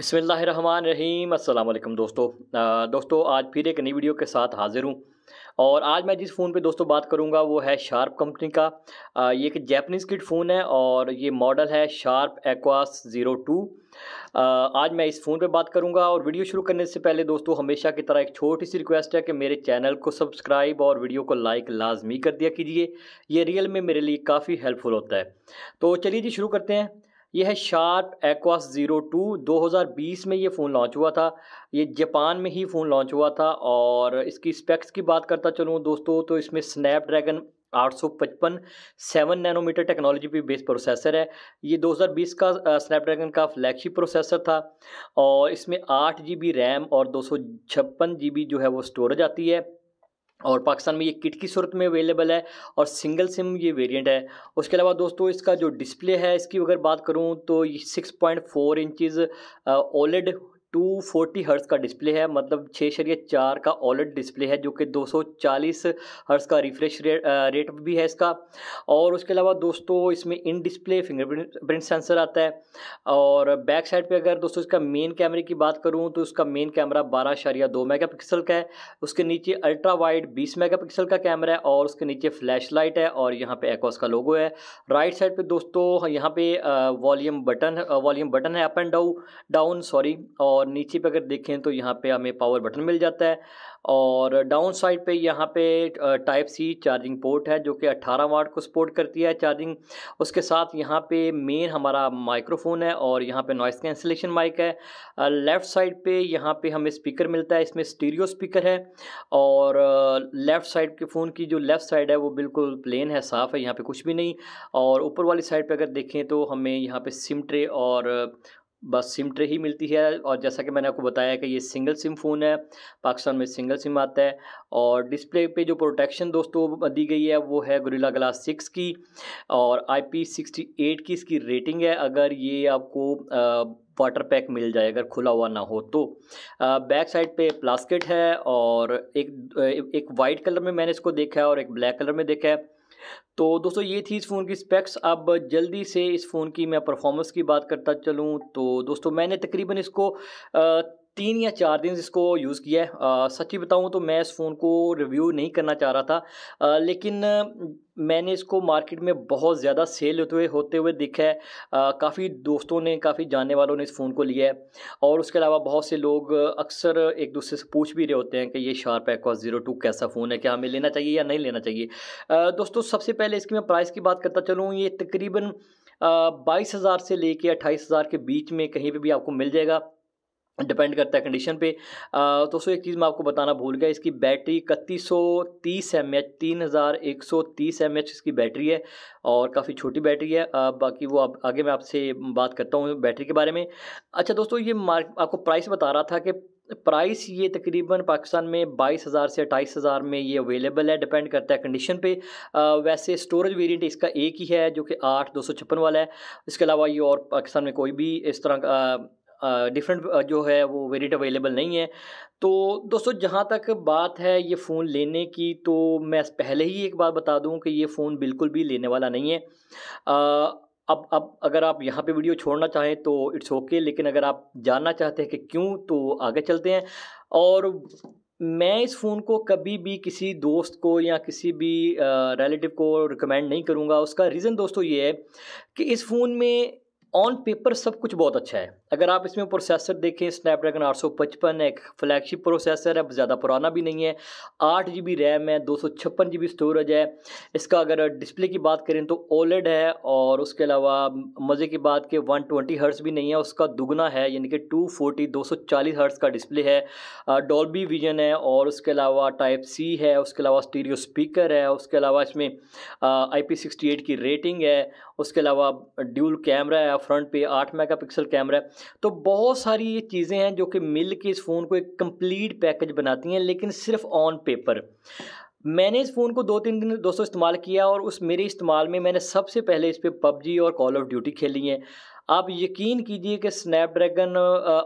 रहीम अल्लाम दोस्तों आ, दोस्तों आज फिर एक नई वीडियो के साथ हाज़िर हूँ और आज मैं जिस फ़ोन पे दोस्तों बात करूँगा वो है शार्प कंपनी का आ, ये एक जैपनीज़ किट फ़ोन है और ये मॉडल है शार्प एक्वास ज़ीरो टू आज मैं इस फ़ोन पे बात करूँगा और वीडियो शुरू करने से पहले दोस्तों हमेशा की तरह एक छोटी सी रिक्वेस्ट है कि मेरे चैनल को सब्सक्राइब और वीडियो को लाइक लाजमी कर दिया कीजिए ये रियल में मेरे लिए काफ़ी हेल्पफुल होता है तो चलिए जी शुरू करते हैं यह है शार्प एक्वास ज़ीरो टू दो हज़ार बीस में ये फ़ोन लॉन्च हुआ था ये जापान में ही फ़ोन लॉन्च हुआ था और इसकी स्पेक्स की बात करता चलूँ दोस्तों तो इसमें स्नैपड्रैगन 855 सेवन नैनोमीटर टेक्नोलॉजी पे बेस्ड प्रोसेसर है ये 2020 का स्नैपड्रैगन का फ्लैगशिप प्रोसेसर था और इसमें आठ जी रैम और दो सौ जो है वो स्टोरेज आती है और पाकिस्तान में ये किट की सूरत में अवेलेबल है और सिंगल सिम ये वेरिएंट है उसके अलावा दोस्तों इसका जो डिस्प्ले है इसकी अगर बात करूँ तो six point four inches OLED two forty hertz का डिस्प्ले है मतलब छः शरीय चार का ऑलेट डिस्प्ले है जो कि दो सौ चालीस हर्ट्स का रिफ्रेश रे, रेट भी है इसका और उसके अलावा दोस्तों इसमें इन डिस्प्ले फिंगरप्रिंट सेंसर आता है और बैक साइड पे अगर दोस्तों इसका मेन कैमरे की बात करूँ तो उसका मेन कैमरा बारह शरिया दो मेगा पिक्सल का है उसके नीचे अल्ट्रा वाइड बीस मेगा पिक्सल का कैमरा है और उसके नीचे फ्लैश लाइट है और यहाँ पर एकॉस का लोगो है राइट साइड पर दोस्तों यहाँ पर वॉलीम बटन वॉलीम बटन है up and down down sorry और और नीचे पे अगर देखें तो यहाँ पे हमें पावर बटन मिल जाता है और डाउन साइड पे यहाँ पे टाइप सी चार्जिंग पोर्ट है जो कि 18 वाट को सपोर्ट करती है चार्जिंग उसके साथ यहाँ पे मेन हमारा माइक्रोफोन है और यहाँ पे नॉइस कैंसिलेशन माइक है लेफ़्ट साइड पे यहाँ पे हमें स्पीकर मिलता है इसमें स्टीरियो स्पीकर है और लेफ़्ट साइड के फ़ोन की जो लेफ़्ट साइड है वो बिल्कुल प्लेन है साफ़ है यहाँ पर कुछ भी नहीं और ऊपर वाली साइड पर अगर देखें तो हमें यहाँ पर सिम ट्रे और बस सिम ट्रे ही मिलती है और जैसा कि मैंने आपको बताया कि ये सिंगल सिम फ़ोन है पाकिस्तान में सिंगल सिम आता है और डिस्प्ले पे जो प्रोटेक्शन दोस्तों दी गई है वो है गुरीला ग्लास सिक्स की और आई पी सिक्सटी एट की इसकी रेटिंग है अगर ये आपको वाटर पैक मिल जाए अगर खुला हुआ ना हो तो बैक साइड पे प्लास्केट है और एक एक वाइट कलर में मैंने इसको देखा है और एक ब्लैक कलर में देखा है तो दोस्तों ये थी इस फ़ोन की स्पेक्स अब जल्दी से इस फ़ोन की मैं परफॉर्मेंस की बात करता चलूँ तो दोस्तों मैंने तकरीबन इसको आ, तीन या चार दिन इसको यूज़ किया है सच्ची बताऊँ तो मैं इस फ़ोन को रिव्यू नहीं करना चाह रहा था आ, लेकिन मैंने इसको मार्केट में बहुत ज़्यादा सेल होते हुए होते हुए देखा है काफ़ी दोस्तों ने काफ़ी जानने वालों ने इस फ़ोन को लिया है और उसके अलावा बहुत से लोग अक्सर एक दूसरे से पूछ भी रहे होते हैं कि ये शार्प एक्वा ज़ीरो टू कैसा फ़ोन है क्या हमें लेना चाहिए या नहीं लेना चाहिए आ, दोस्तों सबसे पहले इसकी मैं प्राइस की बात करता चलूँ ये तकरीबन बाईस हज़ार से लेके अट्ठाईस हज़ार के बीच में कहीं पर भी आपको मिल जाएगा डिपेंड करता है कंडीशन पे तो दोस्तों एक चीज़ मैं आपको बताना भूल गया इसकी बैटरी इकतीस सौ तीस एम एच तीन हज़ार एक सौ तीस एम एच इसकी बैटरी है और काफ़ी छोटी बैटरी है आ, बाकी वो आप आगे मैं आपसे बात करता हूँ बैटरी के बारे में अच्छा दोस्तों ये मार्क आपको प्राइस बता रहा था कि प्राइस ये तकरीबन पाकिस्तान में बाईस हज़ार से अट्ठाईस हज़ार में ये अवेलेबल है डिपेंड करता है कंडीशन पे आ, वैसे स्टोरेज वेरिएंट इसका एक ही है जो कि आठ दो सौ छप्पन वाला है इसके अलावा ये और पाकिस्तान में कोई भी इस तरह का डिफरेंट जो है वो वेरिएंट अवेलेबल नहीं है तो दोस्तों जहाँ तक बात है ये फ़ोन लेने की तो मैं पहले ही एक बात बता दूँ कि ये फ़ोन बिल्कुल भी लेने वाला नहीं है अब अब अगर आप यहाँ पे वीडियो छोड़ना चाहें तो इट्स ओके okay, लेकिन अगर आप जानना चाहते हैं कि क्यों तो आगे चलते हैं और मैं इस फ़ोन को कभी भी किसी दोस्त को या किसी भी रिलेटिव को रिकमेंड नहीं करूँगा उसका रीज़न दोस्तों ये है कि इस फ़ोन में ऑन पेपर सब कुछ बहुत अच्छा है अगर आप इसमें प्रोसेसर देखें स्नैपड्रैगन आठ सौ पचपन एक फ्लैगशिप प्रोसेसर है ज़्यादा पुराना भी नहीं है आठ जी बी रैम है दो सौ छप्पन जी बी स्टोरेज है इसका अगर डिस्प्ले की बात करें तो ओलेड है और उसके अलावा मज़े की बात के वन ट्वेंटी हर्ट्स भी नहीं है उसका दुगना है यानी कि टू फोर्टी दो सौ चालीस हर्ट्स का डिस्प्ले है डॉल्बी विजन है और उसके अलावा टाइप सी है उसके अलावा स्टीरियो स्पीकर है उसके अलावा इसमें आई पी सिक्सटी एट की रेटिंग है उसके अलावा ड्यूल कैमरा है फ्रंट पे आठ मेगापिक्सल कैमरा है तो बहुत सारी ये चीज़ें हैं जो कि मिल के इस फ़ोन को एक कंप्लीट पैकेज बनाती हैं लेकिन सिर्फ ऑन पेपर मैंने इस फ़ोन को दो तीन दिन दोस्तों इस्तेमाल किया और उस मेरे इस्तेमाल में मैंने सबसे पहले इस पर पबजी और कॉल ऑफ ड्यूटी खेली है आप यकीन कीजिए कि स्नैपड्रैगन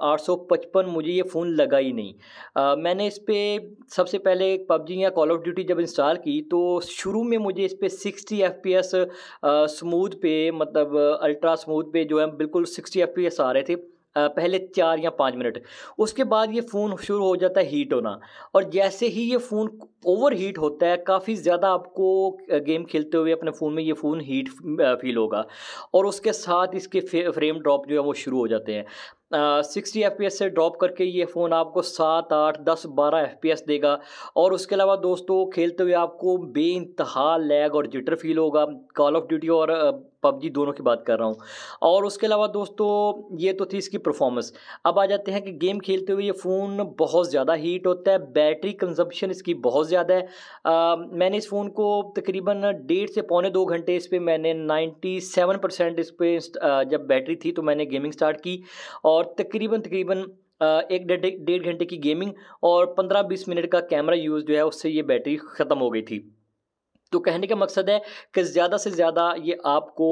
855 मुझे ये फ़ोन लगा ही नहीं आ, मैंने इस पर सबसे पहले पबजी या कॉल ऑफ ड्यूटी जब इंस्टॉल की तो शुरू में मुझे इस पर sixty F P S smooth पे मतलब अल्ट्रा स्मूथ पे जो है बिल्कुल सिक्सटी एफ पी एस आ रहे थे पहले चार या पाँच मिनट उसके बाद ये फ़ोन शुरू हो जाता है हीट होना और जैसे ही ये फ़ोन ओवर हीट होता है काफ़ी ज़्यादा आपको गेम खेलते हुए अपने फ़ोन में ये फ़ोन हीट फील होगा और उसके साथ इसके फ्रेम ड्रॉप जो है वो शुरू हो जाते हैं सिक्सटी एफ से ड्रॉप करके ये फ़ोन आपको सात आठ दस बारह एफ देगा और उसके अलावा दोस्तों खेलते हुए आपको बे लैग और जिटर फील होगा कॉल ऑफ ड्यूटी और पबजी दोनों की बात कर रहा हूँ और उसके अलावा दोस्तों ये तो थी इसकी परफॉर्मेंस अब आ जाते हैं कि गेम खेलते हुए ये फ़ोन बहुत ज़्यादा हीट होता है बैटरी कंजप्शन इसकी बहुत ज़्यादा है आ, मैंने इस फ़ोन को तकरीबन डेढ़ से पौने दो घंटे इस पर मैंने नाइन्टी सेवन परसेंट इस पर जब बैटरी थी तो मैंने गेमिंग स्टार्ट की और तकरीबन तकरीबन एक डेढ़ घंटे की गेमिंग और पंद्रह बीस मिनट का कैमरा यूज़ जो है उससे ये बैटरी ख़त्म हो गई थी तो कहने का मकसद है कि ज़्यादा से ज़्यादा ये आपको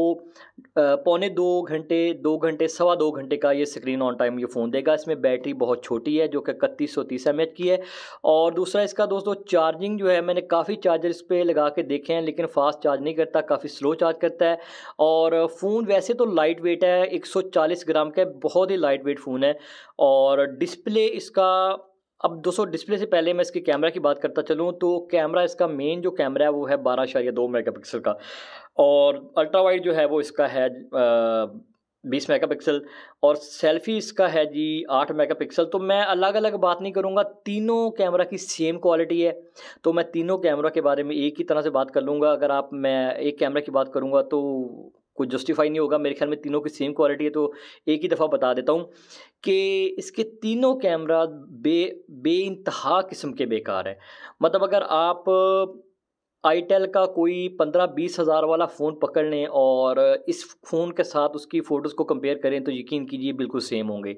पौने दो घंटे दो घंटे सवा दो घंटे का ये स्क्रीन ऑन टाइम ये फ़ोन देगा इसमें बैटरी बहुत छोटी है जो कि इकतीस सौ तीस एम की है और दूसरा इसका दोस्तों चार्जिंग जो है मैंने काफ़ी चार्जर इस पर लगा के देखे हैं लेकिन फास्ट चार्ज नहीं करता काफ़ी स्लो चार्ज करता है और फ़ोन वैसे तो लाइट वेट है एक ग्राम का बहुत ही लाइट वेट फ़ोन है और डिस्प्ले इसका अब दोस्तों डिस्प्ले से पहले मैं इसके कैमरा की बात करता चलूँ तो कैमरा इसका मेन जो कैमरा है वो है बारह इशारिया दो मेगा पिक्सल का और अल्ट्रा वाइड जो है वो इसका है बीस मेगा पिक्सल और सेल्फी इसका है जी आठ मेगा पिक्सल तो मैं अलग अलग बात नहीं करूँगा तीनों कैमरा की सेम क्वालिटी है तो मैं तीनों कैमरा के बारे में एक ही तरह से बात कर लूँगा अगर आप मैं एक कैमरा की बात करूँगा तो कोई जस्टिफाई नहीं होगा मेरे ख्याल में तीनों की सेम क्वालिटी है तो एक ही दफ़ा बता देता हूँ कि इसके तीनों कैमरा बे बे इंतहा किस्म के बेकार हैं मतलब अगर आप आईटेल का कोई पंद्रह बीस हज़ार वाला फ़ोन पकड़ लें और इस फ़ोन के साथ उसकी फ़ोटोज़ को कंपेयर करें तो यकीन कीजिए बिल्कुल सेम होंगे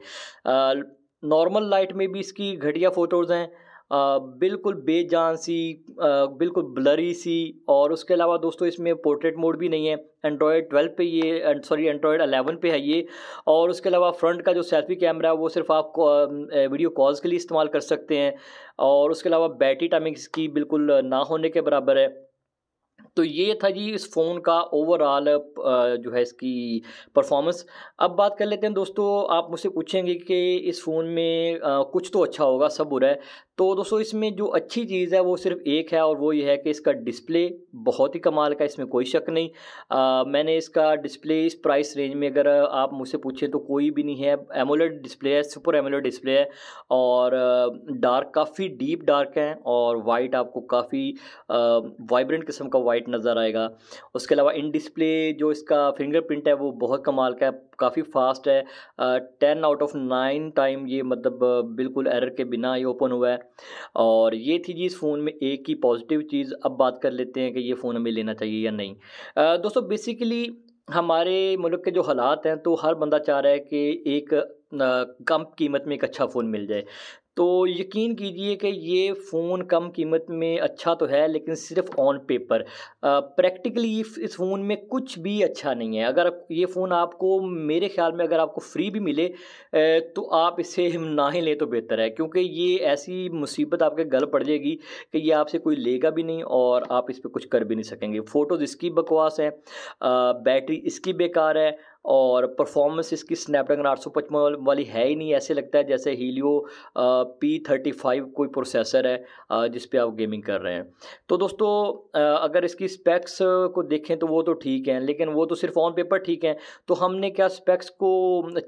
नॉर्मल लाइट में भी इसकी घटिया फ़ोटोज़ हैं बिल्कुल बेजान सी बिल्कुल ब्लरी सी और उसके अलावा दोस्तों इसमें पोर्ट्रेट मोड भी नहीं है एंड्रॉयड 12 पे ये सॉरी एंड्रॉयड 11 पे है ये और उसके अलावा फ्रंट का जो सेल्फी कैमरा है वो सिर्फ आप वीडियो कॉल्स के लिए इस्तेमाल कर सकते हैं और उसके अलावा बैटरी टाइमिंग इसकी बिल्कुल ना होने के बराबर है तो ये था जी इस फ़ोन का ओवरऑल जो है इसकी परफॉर्मेंस अब बात कर लेते हैं दोस्तों आप मुझसे पूछेंगे कि इस फ़ोन में कुछ तो अच्छा होगा सब बुरा है तो दोस्तों इसमें जो अच्छी चीज़ है वो सिर्फ एक है और वो ये है कि इसका डिस्प्ले बहुत ही कमाल का इसमें कोई शक नहीं आ, मैंने इसका डिस्प्ले इस प्राइस रेंज में अगर आप मुझसे पूछें तो कोई भी नहीं है एमोलेड डिस्प्ले है सुपर एमोलेड डिस्प्ले है और डार्क काफ़ी डीप डार्क है और वाइट आपको काफ़ी वाइब्रेंट किस्म का वाइट नज़र आएगा उसके अलावा इन डिस्प्ले जो इसका फिंगरप्रिंट है वो बहुत कमाल का है काफ़ी फास्ट है ten out of nine time ये मतलब बिल्कुल एरर के बिना ही ओपन हुआ है और ये थी जी इस फ़ोन में एक ही पॉजिटिव चीज़ अब बात कर लेते हैं कि ये फ़ोन हमें लेना चाहिए या नहीं दोस्तों बेसिकली हमारे मुल्क के जो हालात हैं तो हर बंदा चाह रहा है कि एक कम कीमत में एक अच्छा फ़ोन मिल जाए तो यकीन कीजिए कि ये फ़ोन कम कीमत में अच्छा तो है लेकिन सिर्फ ऑन पेपर प्रैक्टिकली इस फ़ोन में कुछ भी अच्छा नहीं है अगर ये फ़ोन आपको मेरे ख्याल में अगर आपको फ्री भी मिले तो आप इसे ना ही लें तो बेहतर है क्योंकि ये ऐसी मुसीबत आपके गल पड़ जाएगी कि ये आपसे कोई लेगा भी नहीं और आप इस पर कुछ कर भी नहीं सकेंगे फ़ोटोज़ इसकी बकवास है बैटरी इसकी बेकार है और परफॉर्मेंस इसकी स्नैपड्रैगन आठ सौ पचपन वाली है ही नहीं ऐसे लगता है जैसे हीलियो पी थर्टी फाइव कोई प्रोसेसर है जिस पे आप गेमिंग कर रहे हैं तो दोस्तों अगर इसकी स्पेक्स को देखें तो वो तो ठीक हैं लेकिन वो तो सिर्फ ऑन पेपर ठीक हैं तो हमने क्या स्पेक्स को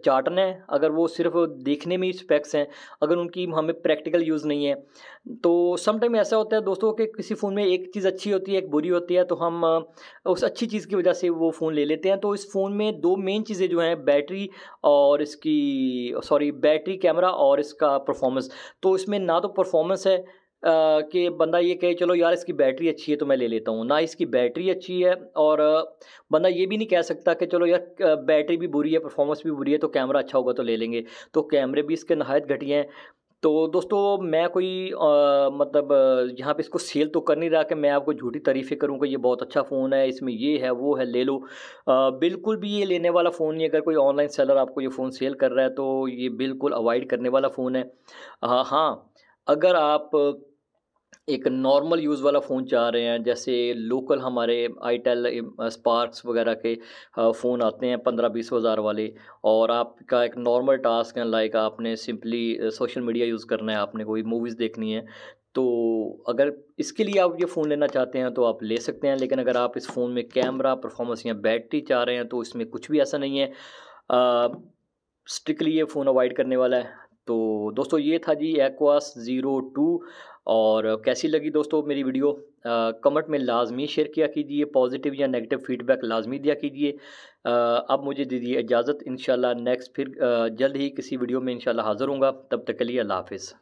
चाटना है अगर वो सिर्फ देखने में ही स्पेक्स हैं अगर उनकी हमें प्रैक्टिकल यूज़ नहीं है तो समटाइम ऐसा होता है दोस्तों कि किसी फ़ोन में एक चीज़ अच्छी होती है एक बुरी होती है तो हम उस अच्छी चीज़ की वजह से वो फ़ोन ले लेते हैं तो इस फ़ोन में दो मेन चीज़ें जो हैं बैटरी और इसकी सॉरी बैटरी कैमरा और इसका परफॉर्मेंस तो इसमें ना तो परफॉर्मेंस है कि बंदा ये कहे चलो यार इसकी बैटरी अच्छी है तो मैं ले लेता हूँ ना इसकी बैटरी अच्छी है और बंदा ये भी नहीं कह सकता कि चलो यार बैटरी भी बुरी है परफॉर्मेंस भी बुरी है तो कैमरा अच्छा होगा तो ले लेंगे तो कैमरे भी इसके नहायत घटिया हैं तो दोस्तों मैं कोई आ, मतलब यहाँ पे इसको सेल तो कर नहीं रहा कि मैं आपको झूठी तारीफ़ें करूँ कि ये बहुत अच्छा फ़ोन है इसमें ये है वो है ले लो आ, बिल्कुल भी ये लेने वाला फ़ोन नहीं अगर कोई ऑनलाइन सेलर आपको ये फ़ोन सेल कर रहा है तो ये बिल्कुल अवॉइड करने वाला फ़ोन है हाँ हाँ अगर आप एक नॉर्मल यूज़ वाला फ़ोन चाह रहे हैं जैसे लोकल हमारे आईटेल स्पार्क्स वगैरह के फ़ोन आते हैं पंद्रह बीस हज़ार वाले और आपका एक नॉर्मल टास्क है लाइक आपने सिंपली सोशल मीडिया यूज़ करना है आपने कोई मूवीज़ देखनी है तो अगर इसके लिए आप ये फ़ोन लेना चाहते हैं तो आप ले सकते हैं लेकिन अगर आप इस फ़ोन में कैमरा परफॉर्मेंस या बैटरी चाह रहे हैं तो इसमें कुछ भी ऐसा नहीं है स्ट्रिकली ये फ़ोन अवॉइड करने वाला है तो दोस्तों ये था जी एक्वास ज़ीरो टू और कैसी लगी दोस्तों मेरी वीडियो कमेंट में लाजमी शेयर किया कीजिए पॉजिटिव या नेगेटिव फीडबैक लाजमी दिया कीजिए अब मुझे दीजिए इजाज़त इन नेक्स्ट फिर आ, जल्द ही किसी वीडियो में इन हाज़िर हूँगा तब तक के लिए अल्लाह हाफिज़